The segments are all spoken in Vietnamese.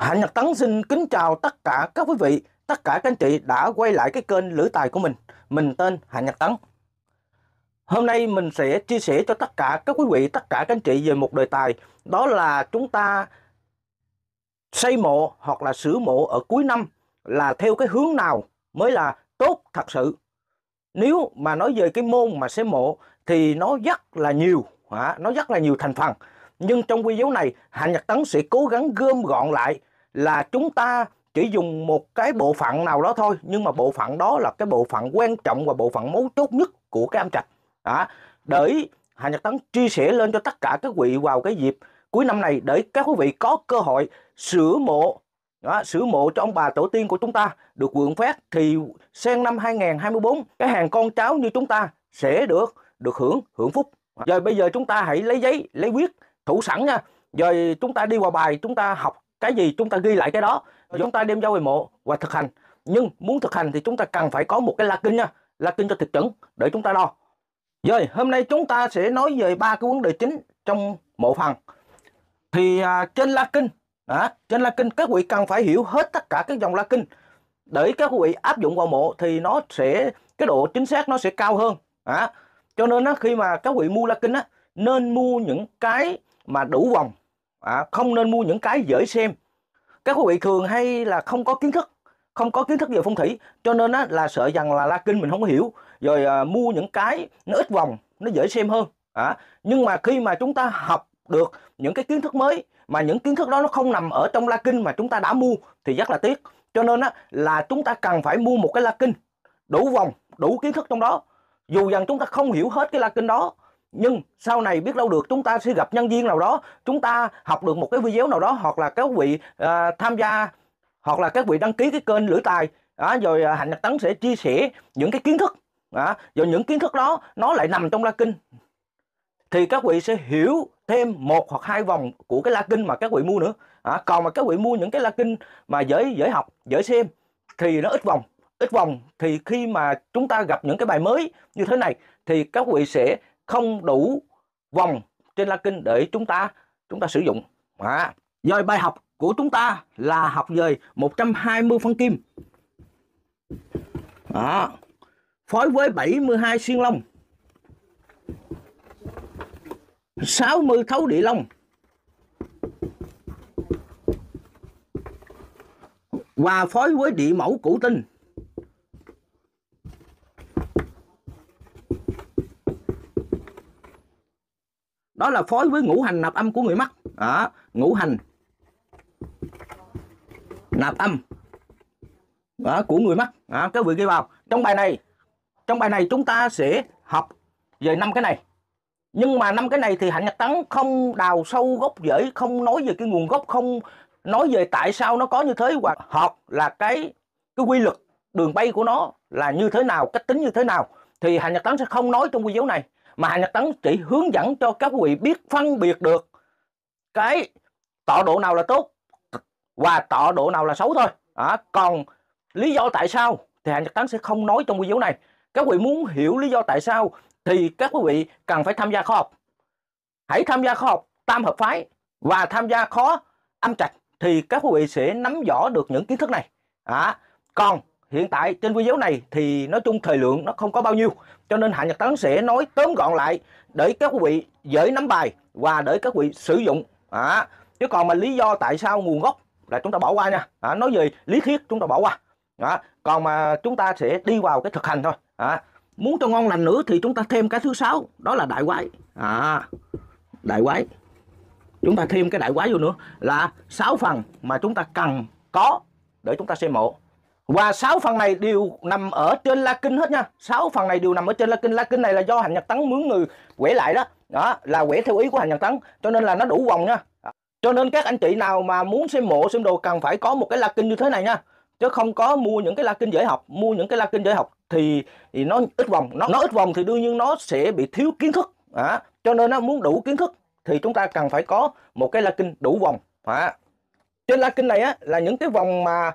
Hạnh Nhật Tấn xin kính chào tất cả các quý vị, tất cả các anh chị đã quay lại cái kênh Lữ Tài của mình. Mình tên Hạnh Nhật Tấn. Hôm nay mình sẽ chia sẻ cho tất cả các quý vị, tất cả các anh chị về một đề tài. Đó là chúng ta xây mộ hoặc là sửa mộ ở cuối năm là theo cái hướng nào mới là tốt thật sự. Nếu mà nói về cái môn mà xây mộ thì nó rất là nhiều, nó rất là nhiều thành phần. Nhưng trong video này, Hạnh Nhật Tấn sẽ cố gắng gom gọn lại là chúng ta chỉ dùng một cái bộ phận nào đó thôi nhưng mà bộ phận đó là cái bộ phận quan trọng và bộ phận mấu chốt nhất của cái âm trạch đó. để Hà Nhật Tấn chia sẻ lên cho tất cả các vị vào cái dịp cuối năm này để các quý vị có cơ hội sửa mộ đó, sửa mộ cho ông bà tổ tiên của chúng ta được vượng phát thì sang năm 2024 cái hàng con cháu như chúng ta sẽ được được hưởng hưởng phúc rồi bây giờ chúng ta hãy lấy giấy lấy quyết thủ sẵn nha rồi chúng ta đi qua bài chúng ta học cái gì chúng ta ghi lại cái đó chúng ta đem ra về mộ và thực hành nhưng muốn thực hành thì chúng ta cần phải có một cái la kinh nha la kinh cho thực chuẩn để chúng ta đo rồi hôm nay chúng ta sẽ nói về ba cái vấn đề chính trong mộ phần thì à, trên la kinh à, trên la kinh các vị cần phải hiểu hết tất cả các dòng la kinh để các vị áp dụng vào mộ thì nó sẽ cái độ chính xác nó sẽ cao hơn à, cho nên á, khi mà các vị mua la kinh á, nên mua những cái mà đủ vòng à, không nên mua những cái dễ xem các quý vị thường hay là không có kiến thức không có kiến thức về phong thủy cho nên á, là sợ rằng là la kinh mình không hiểu rồi à, mua những cái nó ít vòng nó dễ xem hơn à, nhưng mà khi mà chúng ta học được những cái kiến thức mới mà những kiến thức đó nó không nằm ở trong la kinh mà chúng ta đã mua thì rất là tiếc cho nên á, là chúng ta cần phải mua một cái la kinh đủ vòng đủ kiến thức trong đó dù rằng chúng ta không hiểu hết cái la kinh đó nhưng sau này biết đâu được chúng ta sẽ gặp nhân viên nào đó chúng ta học được một cái video nào đó hoặc là các vị à, tham gia hoặc là các vị đăng ký cái kênh lưỡi tài à, rồi ờ, hạnh nhật tấn sẽ chia sẻ những cái kiến thức à, rồi những kiến thức đó nó lại nằm trong la kinh thì các vị sẽ hiểu thêm một hoặc hai vòng của cái la kinh mà các vị mua nữa à, còn mà các vị mua những cái la kinh mà dễ dễ học dễ xem thì nó ít vòng ít vòng thì khi mà chúng ta gặp những cái bài mới như thế này thì các vị sẽ không đủ vòng trên la kinh để chúng ta chúng ta sử dụng à. rồi bài học của chúng ta là học về 120 phân kim à. phối với 72 xuyên long 60 thấu địa long và phối với địa mẫu củ tinh đó là phối với ngũ hành nạp âm của người mắt, đó ngũ hành nạp âm đó, của người mắt. đó, các vị ghi vào trong bài này trong bài này chúng ta sẽ học về năm cái này nhưng mà năm cái này thì hạnh nhật tấn không đào sâu gốc rễ không nói về cái nguồn gốc không nói về tại sao nó có như thế hoặc học là cái cái quy luật đường bay của nó là như thế nào cách tính như thế nào thì hạnh nhật tấn sẽ không nói trong video này mà Hà Nhật Tấn chỉ hướng dẫn cho các quý vị biết phân biệt được cái tọa độ nào là tốt và tọa độ nào là xấu thôi. À, còn lý do tại sao thì Hà Nhật Tấn sẽ không nói trong video này. Các quý vị muốn hiểu lý do tại sao thì các quý vị cần phải tham gia khóa học. Hãy tham gia khóa học tam hợp phái và tham gia khóa âm trạch thì các quý vị sẽ nắm rõ được những kiến thức này. À, còn hiện tại trên video này thì nói chung thời lượng nó không có bao nhiêu cho nên Hạ Nhật Tấn sẽ nói tóm gọn lại để các quý vị dễ nắm bài và để các quý vị sử dụng à, chứ còn mà lý do tại sao nguồn gốc là chúng ta bỏ qua nha à, nói về lý thuyết chúng ta bỏ qua à, còn mà chúng ta sẽ đi vào cái thực hành thôi à, muốn cho ngon lành nữa thì chúng ta thêm cái thứ sáu đó là đại quái à, đại quái chúng ta thêm cái đại quái vô nữa là sáu phần mà chúng ta cần có để chúng ta xem mộ và sáu phần này đều nằm ở trên la kinh hết nha sáu phần này đều nằm ở trên la kinh la kinh này là do hành nhật tấn mướn người quẻ lại đó đó là quẻ theo ý của hành nhật tấn cho nên là nó đủ vòng nha cho nên các anh chị nào mà muốn xem mộ xem đồ cần phải có một cái la kinh như thế này nha chứ không có mua những cái la kinh dễ học mua những cái la kinh dễ học thì, thì nó ít vòng nó, nó ít vòng thì đương nhiên nó sẽ bị thiếu kiến thức à, cho nên nó muốn đủ kiến thức thì chúng ta cần phải có một cái la kinh đủ vòng à. trên la kinh này á, là những cái vòng mà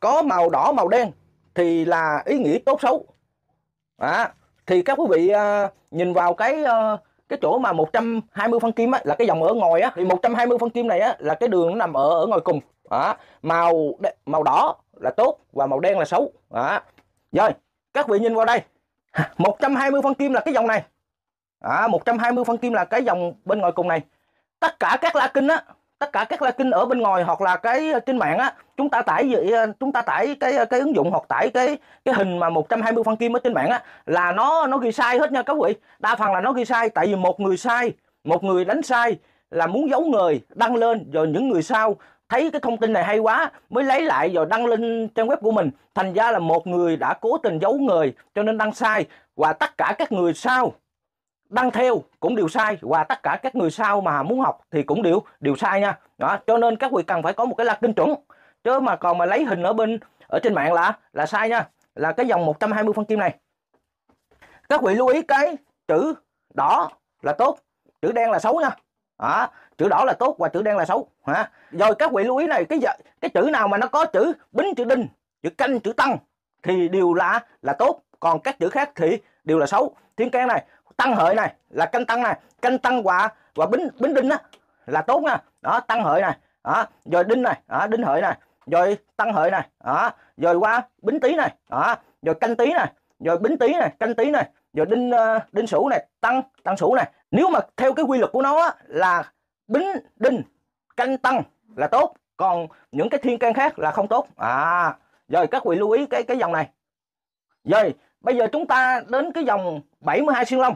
có màu đỏ màu đen thì là ý nghĩa tốt xấu à, thì các quý vị à, nhìn vào cái à, cái chỗ mà 120 phân kim á, là cái dòng ở ngoài á thì 120 phân kim này á, là cái đường nó nằm ở ở ngoài cùng à, màu màu đỏ là tốt và màu đen là xấu à. rồi các vị nhìn vào đây 120 phân kim là cái dòng này à, 120 phân kim là cái dòng bên ngoài cùng này tất cả các lá kinh á tất cả các kinh ở bên ngoài hoặc là cái ờ, trên mạng á chúng ta tải ờ, chúng ta tải cái ờ, cái ứng dụng hoặc tải cái cái hình mà 120 phân kim ở trên mạng á là nó nó ghi sai hết nha các quý vị đa phần là nó ghi sai tại vì một người sai một người đánh sai là muốn giấu người đăng lên rồi những người sau thấy cái thông tin này hay quá mới lấy lại rồi đăng lên trang web của mình thành ra là một người đã cố tình giấu người cho nên đăng sai và tất cả các người sau đăng theo cũng đều sai và tất cả các người sau mà muốn học thì cũng đều đều sai nha đó cho nên các vị cần phải có một cái là kinh chuẩn chứ mà còn mà lấy hình ở bên ở trên mạng là là sai nha là cái dòng 120 phân kim này các vị lưu ý cái chữ đỏ là tốt chữ đen là xấu nha đó, chữ đỏ là tốt và chữ đen là xấu hả rồi các vị lưu ý này cái cái chữ nào mà nó có chữ bính chữ đinh chữ canh chữ tăng thì đều là là tốt còn các chữ khác thì đều là xấu thiên can này tăng hợi này là canh tăng này canh tăng quả quả bính bính đinh á là tốt nha đó tăng hợi này đó rồi đinh này đó đinh hợi này rồi tăng hợi này đó rồi qua bính tý này đó rồi canh tý này rồi bính tý này canh tý này rồi đinh ờ, đinh sửu này tăng tăng sửu này nếu mà theo cái quy luật của nó á, là bính đinh canh tăng là tốt còn những cái thiên can khác là không tốt à rồi các vị lưu ý cái cái dòng này rồi bây giờ chúng ta đến cái dòng 72 siêu long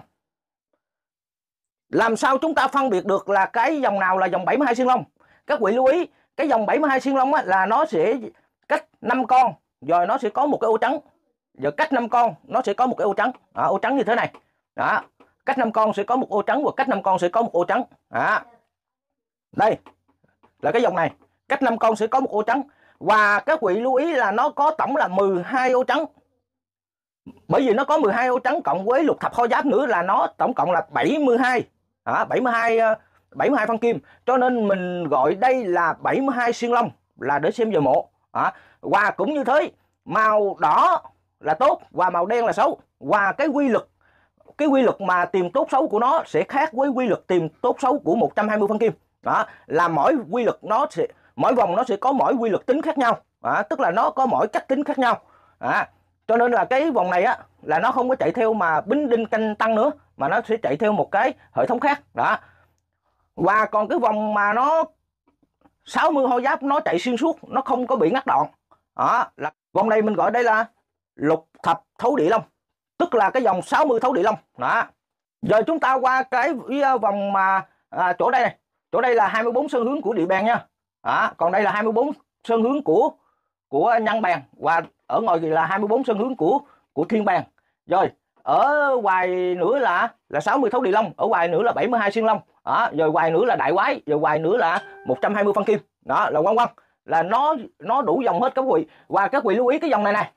làm sao chúng ta phân biệt được là cái dòng nào là dòng 72 xuyên long? Các quý lưu ý, cái dòng 72 xuyên long á, là nó sẽ cách 5 con, rồi nó sẽ có một cái ô trắng. giờ cách 5 con nó sẽ có một cái ô trắng. À, ô trắng như thế này. Đó. Cách 5 con sẽ có một ô trắng và cách 5 con sẽ có một ô trắng. À. Đây là cái dòng này. Cách 5 con sẽ có một ô trắng. Và các quý lưu ý là nó có tổng là 12 ô trắng. Bởi vì nó có 12 ô trắng cộng với lục thập kho giáp nữa là nó tổng cộng là 72 à, 72 72 phân kim cho nên mình gọi đây là 72 xuyên long là để xem giờ mộ à, và cũng như thế màu đỏ là tốt và màu đen là xấu và cái quy luật cái quy luật mà tìm tốt xấu của nó sẽ khác với quy luật tìm tốt xấu của 120 phân kim đó là mỗi quy luật nó sẽ mỗi vòng nó sẽ có mỗi quy luật tính khác nhau à, tức là nó có mỗi cách tính khác nhau à, cho nên là cái vòng này á là nó không có chạy theo mà bính đinh canh tăng nữa mà nó sẽ chạy theo một cái hệ thống khác đó và còn cái vòng mà nó 60 hô giáp nó chạy xuyên suốt nó không có bị ngắt đoạn đó là vòng này mình gọi đây là lục thập thấu địa long tức là cái dòng 60 thấu địa long đó giờ chúng ta qua cái à, vòng mà à, chỗ đây này chỗ đây là 24 sơn hướng của địa bàn nha đó. còn đây là 24 sơn hướng của của nhân bàn và ở ngoài thì là 24 sơn hướng của của thiên bàn rồi ở ngoài nữa là là 60 thấu địa long ở ngoài nữa là 72 xuyên long đó rồi ngoài nữa là đại quái rồi ngoài nữa là 120 phân kim đó là quan quan là nó nó đủ dòng hết các quỷ và các quỷ lưu ý cái dòng này này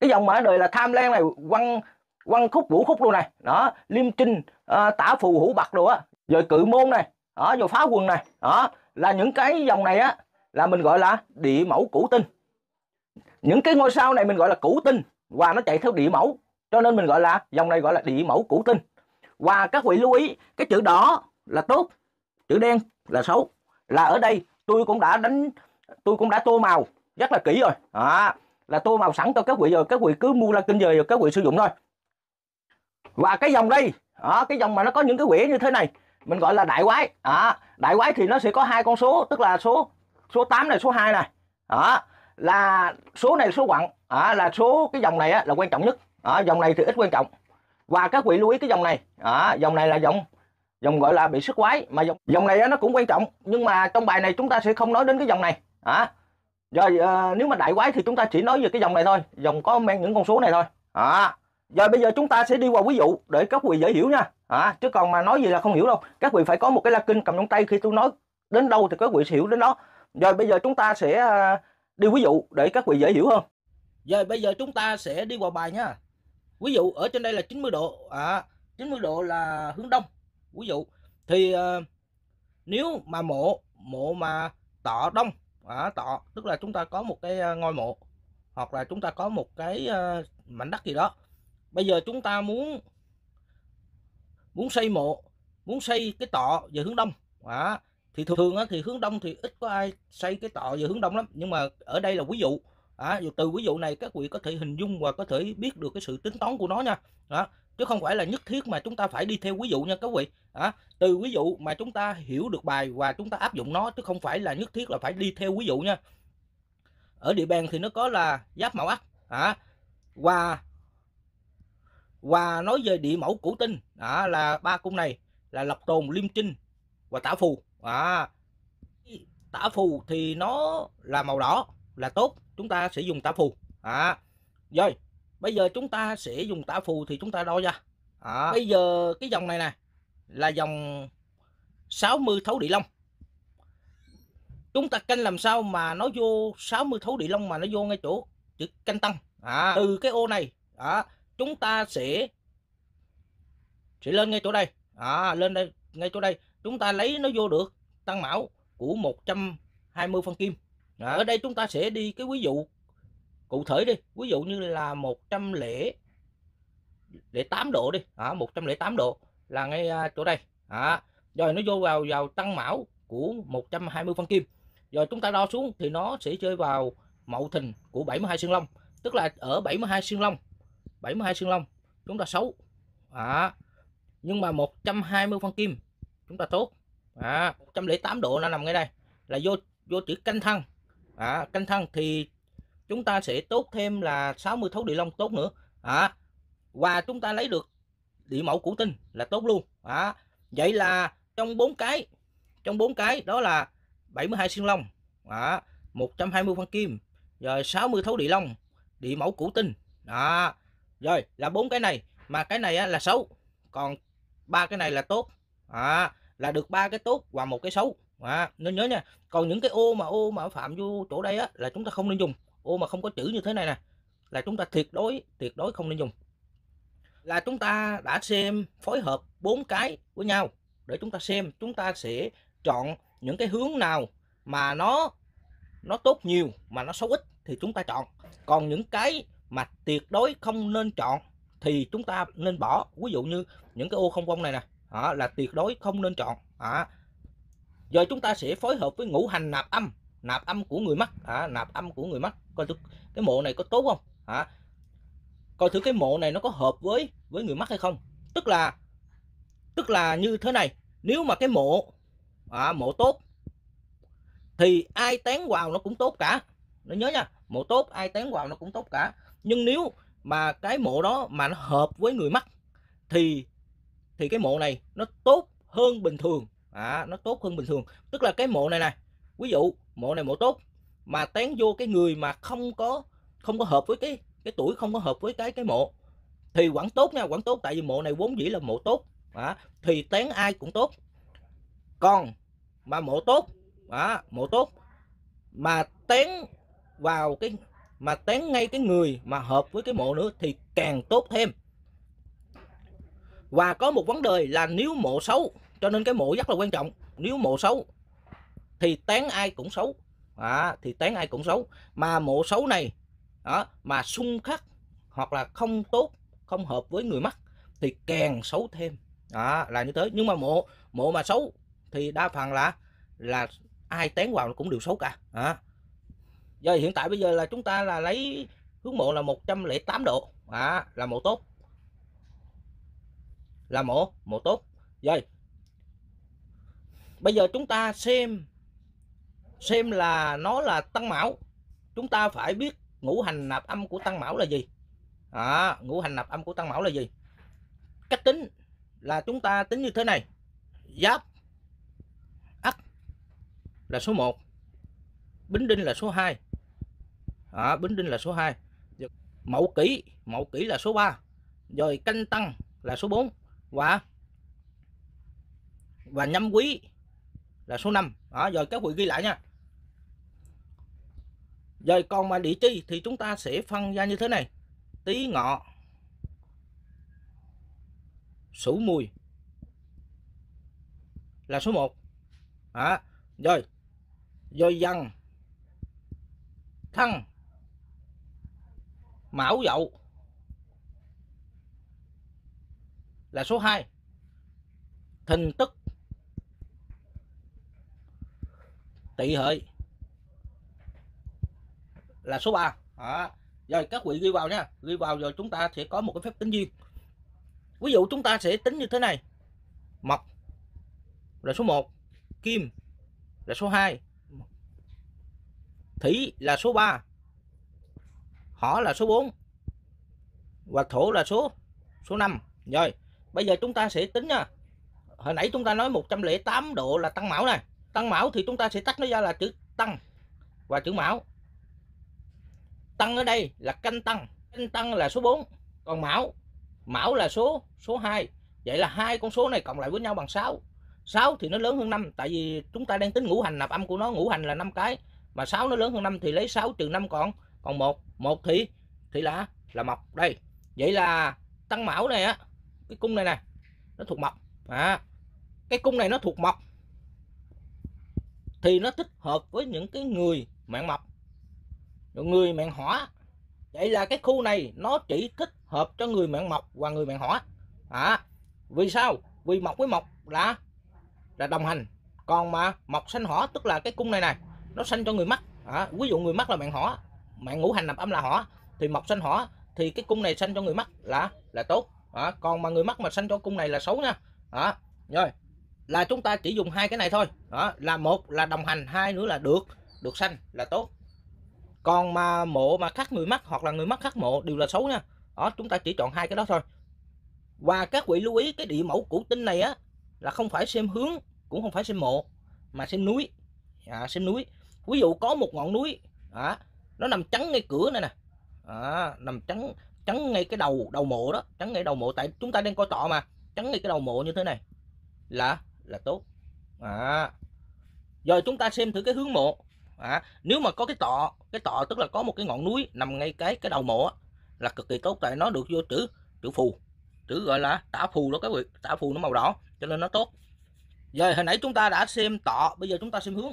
cái dòng mà đời là tham len này quăng quăng khúc vũ khúc luôn này đó liêm trinh uh, tả phù hữu bạc đồ á rồi cự môn này đó rồi phá quần này đó là những cái dòng này á là mình gọi là địa mẫu củ tinh những cái ngôi sao này mình gọi là củ tinh và nó chạy theo địa mẫu cho nên mình gọi là dòng này gọi là địa mẫu cũ tinh và các vị lưu ý cái chữ đỏ là tốt chữ đen là xấu là ở đây tôi cũng đã đánh tôi cũng đã tô màu rất là kỹ rồi à, là tô màu sẵn cho các vị rồi các vị cứ mua ra kinh về rồi các vị sử dụng thôi và cái dòng đây à, cái dòng mà nó có những cái quẻ như thế này mình gọi là đại quái à, đại quái thì nó sẽ có hai con số tức là số số 8 này số 2 này à, là số này số quặng à, là số cái dòng này á, là quan trọng nhất đó, dòng này thì ít quan trọng và các vị lưu ý cái dòng này đó, dòng này là dòng dòng gọi là bị sức quái mà dòng dòng này nó cũng quan trọng nhưng mà trong bài này chúng ta sẽ không nói đến cái dòng này đó. rồi à, nếu mà đại quái thì chúng ta chỉ nói về cái dòng này thôi dòng có mang những con số này thôi đó. rồi bây giờ chúng ta sẽ đi qua ví dụ để các vị dễ hiểu nha đó. chứ còn mà nói gì là không hiểu đâu các vị phải có một cái la kinh cầm trong tay khi tôi nói đến đâu thì các vị sẽ hiểu đến đó rồi bây giờ chúng ta sẽ ờ, đi ví dụ để các vị dễ hiểu hơn rồi bây giờ chúng ta sẽ đi vào bài nha ví dụ ở trên đây là 90 độ à, 90 độ là hướng đông ví dụ thì à, nếu mà mộ mộ mà tọ đông à, tọ tức là chúng ta có một cái ờ, ngôi mộ hoặc là chúng ta có một cái à, mảnh đất gì đó bây giờ chúng ta muốn muốn xây mộ muốn xây cái tọ về hướng đông à, thì thường, thì hướng đông thì ít có ai xây cái tọ về hướng đông lắm nhưng mà ở đây là ví dụ à, từ ví dụ này các vị có thể hình dung và có thể biết được cái sự tính toán của nó nha đó chứ không phải là nhất thiết mà chúng ta phải đi theo ví dụ nha các vị à, từ ví dụ mà chúng ta hiểu được bài và chúng ta áp dụng nó chứ không phải là nhất thiết là phải đi theo ví dụ nha ở địa bàn thì nó có là giáp mẫu ắt à, và và nói về địa mẫu cửu tinh à, là ba cung này là lộc tồn liêm trinh và tả phù à, tả phù thì nó là màu đỏ là tốt chúng ta sẽ dùng tả phù à, rồi bây giờ chúng ta sẽ dùng tả phù thì chúng ta đo ra à. bây giờ cái dòng này nè là dòng 60 thấu địa long chúng ta canh làm sao mà nó vô 60 thấu địa long mà nó vô ngay chỗ chữ canh tăng à. từ cái ô này à, chúng ta sẽ sẽ lên ngay chỗ đây à, lên đây ngay chỗ đây chúng ta lấy nó vô được tăng mão của 120 phân kim đó. ở đây chúng ta sẽ đi cái ví dụ cụ thể đi ví dụ như là 108 độ đi à, 108 độ là ngay à, chỗ đây à, rồi nó vô vào vào tăng mão của 120 phân kim rồi chúng ta đo xuống thì nó sẽ chơi vào mậu thìn của 72 xương long tức là ở 72 xương long 72 xương long chúng ta xấu à, nhưng mà 120 phân kim chúng ta tốt à, 108 độ nó nằm ngay đây là vô vô chữ canh thân à, canh thân thì chúng ta sẽ tốt thêm là 60 thấu địa long tốt nữa à, và chúng ta lấy được địa mẫu củ tinh là tốt luôn à, vậy là trong bốn cái trong bốn cái đó là 72 xương long à, 120 phân kim rồi 60 thấu địa long địa mẫu củ tinh à, rồi là bốn cái này mà cái này là xấu còn ba cái này là tốt à, là được ba cái tốt và một cái xấu à, nên nhớ nha còn những cái ô mà ô mà phạm vô chỗ đây á là chúng ta không nên dùng ô mà không có chữ như thế này nè là chúng ta tuyệt đối tuyệt đối không nên dùng là chúng ta đã xem phối hợp bốn cái với nhau để chúng ta xem chúng ta sẽ chọn những cái hướng nào mà nó nó tốt nhiều mà nó xấu ít thì chúng ta chọn còn những cái mà tuyệt đối không nên chọn thì chúng ta nên bỏ ví dụ như những cái ô không vong này nè à, là tuyệt đối không nên chọn à, giờ chúng ta sẽ phối hợp với ngũ hành nạp âm nạp âm của người mắt, à, nạp âm của người mắt. coi thử cái mộ này có tốt không à, coi thử cái mộ này nó có hợp với với người mắt hay không tức là tức là như thế này nếu mà cái mộ à, mộ tốt thì ai tán vào nó cũng tốt cả nó nhớ nha mộ tốt ai tán vào nó cũng tốt cả nhưng nếu mà cái mộ đó mà nó hợp với người mắt thì thì cái mộ này nó tốt hơn bình thường à, nó tốt hơn bình thường tức là cái mộ này này ví dụ mộ này mộ tốt mà tán vô cái người mà không có không có hợp với cái cái tuổi không có hợp với cái cái mộ thì quảng tốt nha quảng tốt tại vì mộ này vốn dĩ là mộ tốt à, thì tán ai cũng tốt còn mà mộ tốt à, mộ tốt mà tán vào cái mà tán ngay cái người mà hợp với cái mộ nữa thì càng tốt thêm và có một vấn đề là nếu mộ xấu cho nên cái mộ rất là quan trọng nếu mộ xấu thì tán ai cũng xấu à, thì tán ai cũng xấu mà mộ xấu này đó, mà xung khắc hoặc là không tốt không hợp với người mắc thì càng xấu thêm đó, là như thế nhưng mà mộ mộ mà xấu thì đa phần là là ai tán vào cũng đều xấu cả à. giờ hiện tại bây giờ là chúng ta là lấy hướng mộ là 108 độ à, là mộ tốt là mộ mộ tốt rồi bây giờ chúng ta xem xem là nó là tăng mão chúng ta phải biết ngũ hành nạp âm của tăng mão là gì à, ngũ hành nạp âm của tăng mão là gì cách tính là chúng ta tính như thế này giáp ắt là số 1 bính đinh là số 2 à, bính đinh là số 2 mậu kỷ mậu kỷ là số 3 rồi canh tăng là số 4 và và nhâm quý là số 5 đó, rồi các quý ghi lại nha rồi còn mà địa chi thì chúng ta sẽ phân ra như thế này tý ngọ sủ mùi là số 1 đó. rồi rồi dần thân mão dậu là số 2 thìn tức tỵ hợi là số 3 đó. rồi các vị ghi vào nha ghi vào rồi chúng ta sẽ có một cái phép tính riêng ví dụ chúng ta sẽ tính như thế này mộc là số 1 kim là số 2 thủy là số 3 họ là số 4 và thổ là số số 5 rồi bây giờ chúng ta sẽ tính nha hồi nãy chúng ta nói 108 độ là tăng mão này tăng mão thì chúng ta sẽ tách nó ra là chữ tăng và chữ mão tăng ở đây là canh tăng canh tăng là số 4 còn mão mão là số số 2 vậy là hai con số này cộng lại với nhau bằng 6 6 thì nó lớn hơn 5 tại vì chúng ta đang tính ngũ hành nạp âm của nó ngũ hành là 5 cái mà 6 nó lớn hơn 5 thì lấy 6 trừ 5 còn còn 1 1 thì thì là là mộc đây vậy là tăng mão này á cái cung này nè nó thuộc mộc à cái cung này nó thuộc mộc thì nó thích hợp với những cái người mạng mập người mạng hỏa vậy là cái khu này nó chỉ thích hợp cho người mạng mộc và người mạng hỏa à, vì sao vì mộc với mộc là là đồng hành còn mà mộc xanh hỏa tức là cái cung này này nó xanh cho người mắt à, ví dụ người mắt là mạng hỏa mạng ngũ hành nạp âm là hỏa thì mộc xanh hỏa thì cái cung này xanh cho người mắt là là tốt à, còn mà người mắt mà xanh cho cung này là xấu nha à, rồi là chúng ta chỉ dùng hai cái này thôi đó là một là đồng hành hai nữa là được được xanh là tốt còn mà mộ mà khắc người mắc hoặc là người mắc khắc mộ đều là xấu nha đó chúng ta chỉ chọn hai cái đó thôi và các vị lưu ý cái địa mẫu cũ tinh này á là không phải xem hướng cũng không phải xem mộ mà xem núi à, xem núi ví dụ có một ngọn núi à, nó nằm trắng ngay cửa này nè à, nằm trắng trắng ngay cái đầu đầu mộ đó trắng ngay đầu mộ tại chúng ta đang coi tọ mà trắng ngay cái đầu mộ như thế này là là tốt à. rồi chúng ta xem thử cái hướng mộ à. nếu mà có cái tọ cái tọ tức là có một cái ngọn núi nằm ngay cái cái đầu mộ á, là cực kỳ tốt tại nó được vô chữ chữ phù chữ gọi là tả phù đó các vị tả phù nó màu đỏ cho nên nó tốt rồi hồi nãy chúng ta đã xem tọ bây giờ chúng ta xem hướng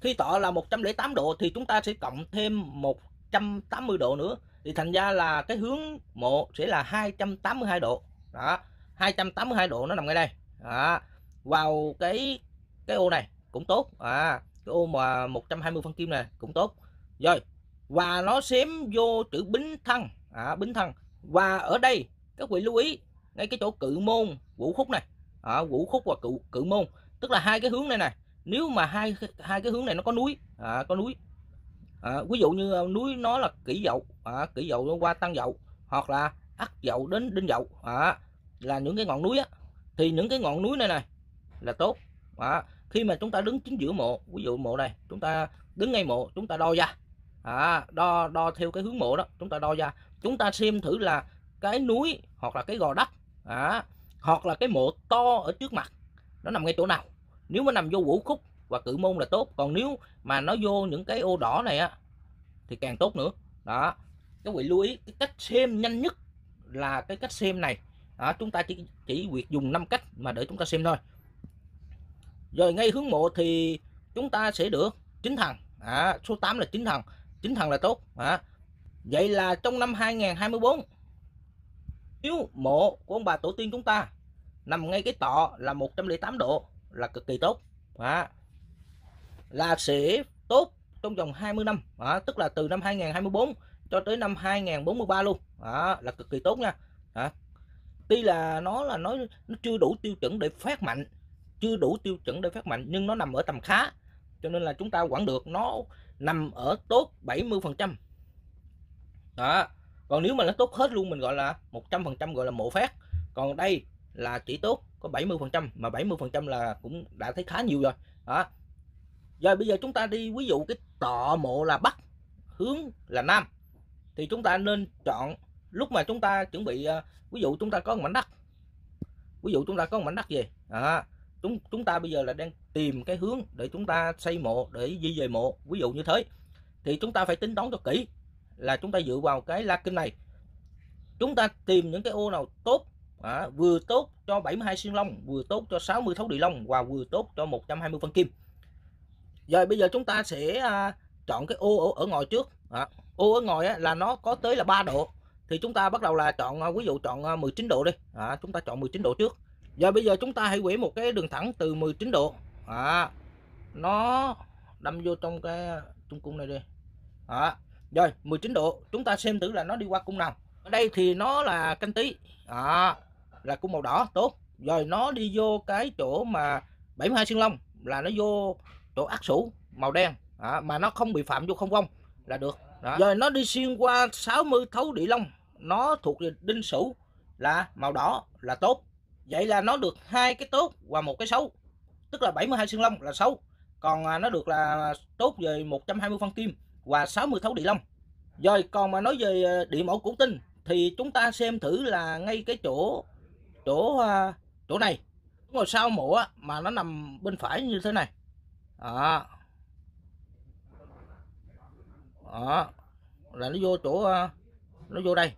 khi tọ là 108 độ thì chúng ta sẽ cộng thêm 180 độ nữa thì thành ra là cái hướng mộ sẽ là 282 độ đó 282 độ nó nằm ngay đây đó vào cái cái ô này cũng tốt à cái ô mà 120 phân kim này cũng tốt rồi và nó xém vô chữ bính thân à, bính thân và ở đây các vị lưu ý ngay cái chỗ cự môn vũ khúc này à, vũ khúc và cự cự môn tức là hai cái hướng này này nếu mà hai hai cái hướng này nó có núi à, có núi à, ví dụ như à, núi nó là kỷ dậu à, kỷ dậu nó qua tăng dậu hoặc là ắt dậu đến đinh dậu à, là những cái ngọn núi á thì những cái ngọn núi này này là tốt đó. khi mà chúng ta đứng chính giữa mộ ví dụ mộ này chúng ta đứng ngay mộ chúng ta đo ra à, đo đo theo cái hướng mộ đó chúng ta đo ra chúng ta xem thử là cái núi hoặc là cái gò đất à, hoặc là cái mộ to ở trước mặt nó nằm ngay chỗ nào nếu mà nằm vô vũ khúc và cự môn là tốt còn nếu mà nó vô những cái ô đỏ này á thì càng tốt nữa đó các vị lưu ý cái cách xem nhanh nhất là cái cách xem này đó, chúng ta chỉ chỉ việc dùng 5 cách mà để chúng ta xem thôi rồi ngay hướng mộ thì chúng ta sẽ được chính thần à, số 8 là chính thần chính thần là tốt à. vậy là trong năm 2024 nếu mộ của ông bà tổ tiên chúng ta nằm ngay cái tọ là 108 độ là cực kỳ tốt à. là sẽ tốt trong vòng 20 năm à, tức là từ năm 2024 cho tới năm 2043 luôn à, là cực kỳ tốt nha à. tuy là nó là nói nó chưa đủ tiêu chuẩn để phát mạnh chưa đủ tiêu chuẩn để phát mạnh nhưng nó nằm ở tầm khá cho nên là chúng ta quản được nó nằm ở tốt 70 phần trăm đó còn nếu mà nó tốt hết luôn mình gọi là 100 phần trăm gọi là mộ phát còn đây là chỉ tốt có 70 phần trăm mà 70 phần trăm là cũng đã thấy khá nhiều rồi đó rồi bây giờ chúng ta đi ví dụ cái tọ mộ là bắc hướng là nam thì chúng ta nên chọn lúc mà chúng ta chuẩn bị à, ví dụ chúng ta có một mảnh đất ví dụ chúng ta có một mảnh đất gì à, chúng chúng ta bây giờ là đang tìm cái hướng để chúng ta xây mộ để di dời mộ ví dụ như thế thì chúng ta phải tính toán cho kỹ là chúng ta dựa vào cái la kim này chúng ta tìm những cái ô nào tốt à, vừa tốt cho 72 xuyên long vừa tốt cho 60 thấu địa long và vừa tốt cho 120 phân kim rồi bây giờ chúng ta sẽ à, chọn cái ô ở, ở ngoài trước à, ô ở ngoài á, là nó có tới là 3 độ thì chúng ta bắt đầu là chọn à, ví dụ chọn 19 à, độ đi à, chúng ta chọn 19 độ trước Giờ bây giờ chúng ta hãy quỷ một cái đường thẳng từ 19 độ à, Nó đâm vô trong cái à, trung cung này đi à, Rồi 19 độ chúng ta xem thử là nó đi qua cung nào Ở đây thì nó là canh tí à, Là cung màu đỏ tốt Rồi nó đi vô cái chỗ mà 72 xương long Là nó vô chỗ ác sủ màu đen à, Mà nó không bị phạm vô không vong là được đó. Rồi nó đi xuyên qua 60 thấu địa long Nó thuộc đinh sủ là màu đỏ là tốt Vậy là nó được hai cái tốt và một cái xấu. Tức là 72 xương long là xấu. Còn à, nó được là tốt về 120 phân kim và 60 thấu địa long. Rồi còn mà nói về à, địa mẫu cổ tinh thì chúng ta xem thử là ngay cái chỗ chỗ à, chỗ này ngồi sau mộ mà nó nằm bên phải như thế này à. À. là nó vô chỗ nó vô đây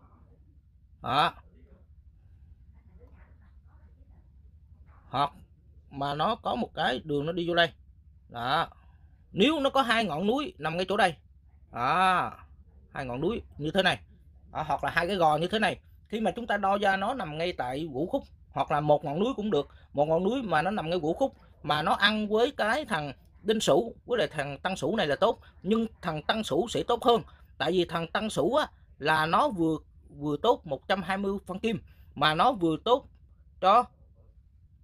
à. hoặc mà nó có một cái đường nó đi vô đây đó nếu nó có hai ngọn núi nằm ngay chỗ đây đó hai ngọn núi như thế này đó, hoặc là hai cái gò như thế này khi mà chúng ta đo ra nó nằm ngay tại vũ khúc hoặc là một ngọn núi cũng được một ngọn núi mà nó nằm ngay vũ khúc mà nó ăn với cái thằng đinh sửu với lại thằng tăng sửu này là tốt nhưng thằng tăng sửu sẽ tốt hơn tại vì thằng tăng sửu á, là nó vừa vừa tốt 120 phân kim mà nó vừa tốt cho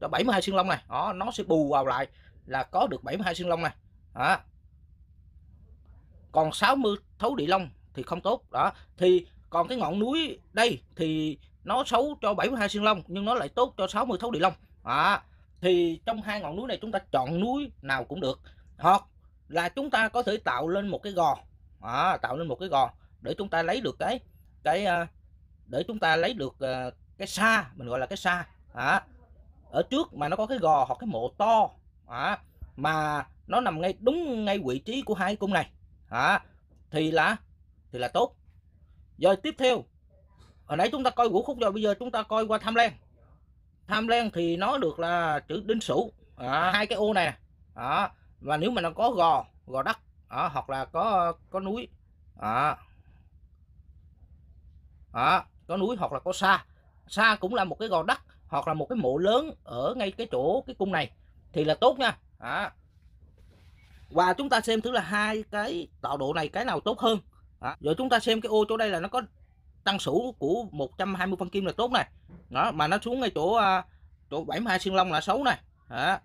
là 72 xương lông này đó, nó sẽ bù vào lại là có được 72 xương lông này đó. còn 60 thấu địa long thì không tốt đó thì còn cái ngọn núi đây thì nó xấu cho 72 xương lông nhưng nó lại tốt cho 60 thấu địa long đó. thì trong hai ngọn núi này chúng ta chọn núi nào cũng được hoặc là chúng ta có thể tạo lên một cái gò đó, tạo lên một cái gò để chúng ta lấy được cái cái ờ, để chúng ta lấy được ờ, cái xa mình gọi là cái xa đó ở trước mà nó có cái gò hoặc cái mộ to à, mà nó nằm ngay đúng ngay vị trí của hai cung này à, thì là thì là tốt rồi tiếp theo hồi nãy chúng ta coi ngũ khúc rồi bây giờ chúng ta coi qua tham len tham len thì nó được là chữ đinh sửu à, hai cái ô này à, và nếu mà nó có gò gò đất à, hoặc là có có núi à, à, có núi hoặc là có xa xa cũng là một cái gò đất hoặc là một cái mộ lớn ở ngay cái chỗ cái cung này thì là tốt nha à. và chúng ta xem thứ là hai cái tọa độ này cái nào tốt hơn à. rồi chúng ta xem cái ô chỗ đây là nó có tăng sủ của 120 phân kim là tốt này nó mà nó xuống ngay chỗ à, chỗ 72 xuyên long là xấu này à.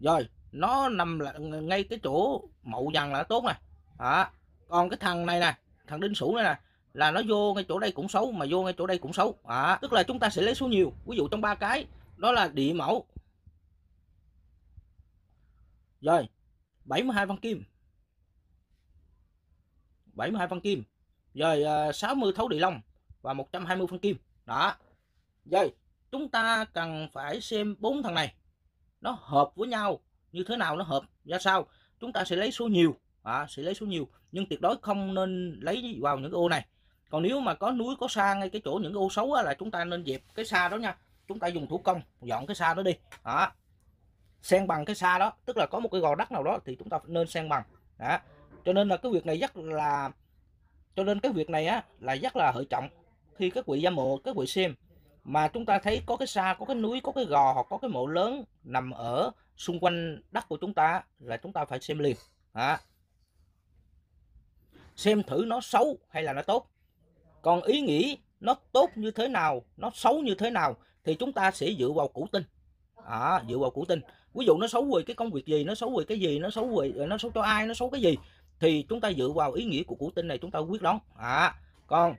rồi nó nằm là ngay cái chỗ mậu dần là tốt này à. còn cái thằng này nè thằng đinh sủ này nè là nó vô ngay chỗ đây cũng xấu mà vô ngay chỗ đây cũng xấu à, tức là chúng ta sẽ lấy số nhiều ví dụ trong ba cái đó là địa mẫu rồi 72 văn kim 72 văn kim rồi 60 à, thấu địa long và 120 phân kim đó rồi chúng ta cần phải xem bốn thằng này nó hợp với nhau như thế nào nó hợp ra sao chúng ta sẽ lấy số nhiều à, sẽ lấy số nhiều nhưng tuyệt đối không nên lấy vào những ô này còn nếu mà có núi có sa ngay cái chỗ những cái ô xấu là chúng ta nên dẹp cái sa đó nha chúng ta dùng thủ công dọn cái sa đó đi đó xen bằng cái sa đó tức là có một cái gò đất nào đó thì chúng ta nên xen bằng đó cho nên là cái việc này rất là cho nên cái việc này á là rất là hệ trọng khi các quỷ gia mộ các quỷ xem mà chúng ta thấy có cái sa có cái núi có cái gò hoặc có cái mộ lớn nằm ở xung quanh đất của chúng ta là chúng ta phải xem liền đó. xem thử nó xấu hay là nó tốt còn ý nghĩ nó tốt như thế nào nó xấu như thế nào thì chúng ta sẽ dựa vào củ tinh à, dựa vào củ tinh ví dụ nó xấu về cái công việc gì nó xấu về cái gì nó xấu về ờ, nó xấu cho ai nó xấu cái gì thì chúng ta dựa vào ý nghĩa của củ tinh này chúng ta quyết đoán à còn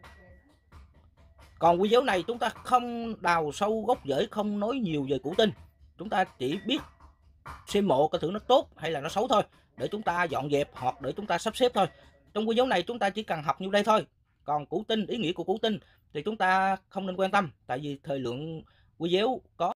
còn quy dấu này chúng ta không đào sâu gốc rễ không nói nhiều về củ tinh chúng ta chỉ biết xem mộ coi thử nó tốt hay là nó xấu thôi để chúng ta dọn dẹp hoặc để chúng ta sắp xếp thôi trong quy dấu này chúng ta chỉ cần học như đây thôi còn củ tinh ý nghĩa của củ tinh thì chúng ta không nên quan tâm tại vì thời lượng quy déo có